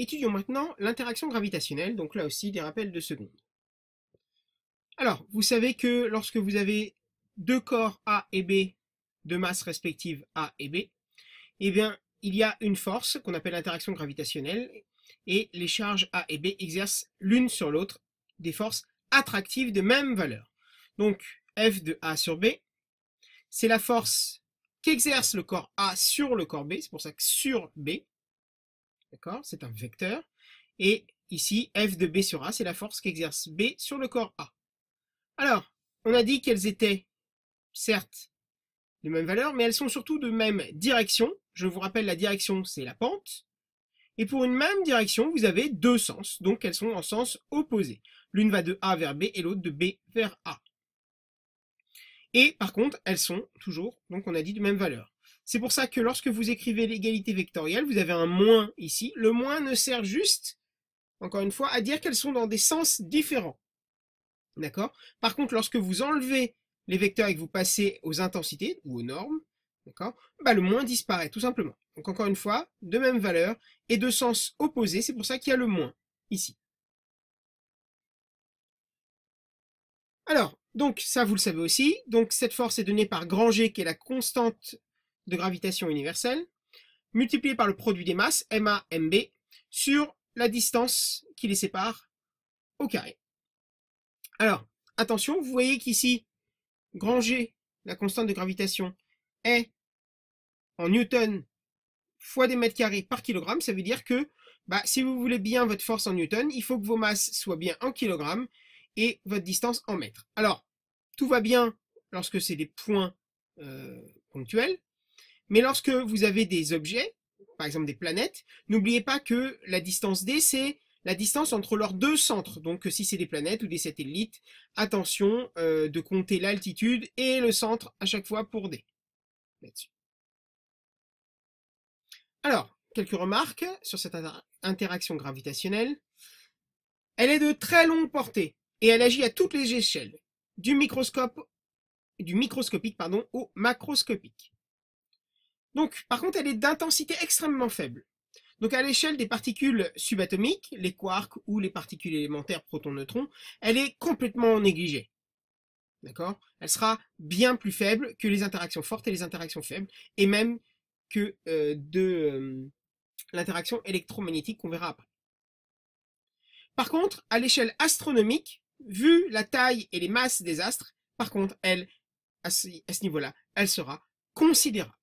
Étudions maintenant l'interaction gravitationnelle, donc là aussi des rappels de secondes. Alors, vous savez que lorsque vous avez deux corps A et B de masse respective A et B, eh bien, il y a une force qu'on appelle l'interaction gravitationnelle et les charges A et B exercent l'une sur l'autre des forces attractives de même valeur. Donc, F de A sur B, c'est la force qu'exerce le corps A sur le corps B, c'est pour ça que sur B, D'accord C'est un vecteur. Et ici, F de B sur A, c'est la force qu'exerce B sur le corps A. Alors, on a dit qu'elles étaient, certes, de même valeur, mais elles sont surtout de même direction. Je vous rappelle, la direction, c'est la pente. Et pour une même direction, vous avez deux sens, donc elles sont en sens opposé. L'une va de A vers B et l'autre de B vers A. Et par contre, elles sont toujours, donc on a dit, de même valeur. C'est pour ça que lorsque vous écrivez l'égalité vectorielle, vous avez un moins ici. Le moins ne sert juste, encore une fois, à dire qu'elles sont dans des sens différents. D'accord Par contre, lorsque vous enlevez les vecteurs et que vous passez aux intensités ou aux normes, d'accord bah, Le moins disparaît, tout simplement. Donc encore une fois, de même valeur et de sens opposé, c'est pour ça qu'il y a le moins ici. Alors, donc ça, vous le savez aussi. Donc cette force est donnée par G, qui est la constante de gravitation universelle, multipliée par le produit des masses, MA, MB, sur la distance qui les sépare au carré. Alors, attention, vous voyez qu'ici, G, la constante de gravitation, est en newton fois des mètres carrés par kilogramme. Ça veut dire que bah, si vous voulez bien votre force en newton, il faut que vos masses soient bien en kilogrammes et votre distance en mètres. Alors, tout va bien lorsque c'est des points euh, ponctuels, mais lorsque vous avez des objets, par exemple des planètes, n'oubliez pas que la distance d, c'est la distance entre leurs deux centres. Donc si c'est des planètes ou des satellites, attention euh, de compter l'altitude et le centre à chaque fois pour d. Alors, quelques remarques sur cette interaction gravitationnelle. Elle est de très longue portée et elle agit à toutes les échelles du microscope, du microscopique pardon, au macroscopique. Donc, par contre, elle est d'intensité extrêmement faible. Donc, à l'échelle des particules subatomiques, les quarks ou les particules élémentaires protons-neutrons, elle est complètement négligée. D'accord Elle sera bien plus faible que les interactions fortes et les interactions faibles, et même que euh, de euh, l'interaction électromagnétique qu'on verra après. Par contre, à l'échelle astronomique, vu la taille et les masses des astres, par contre, elle, à ce, niveau-là, elle sera considérable.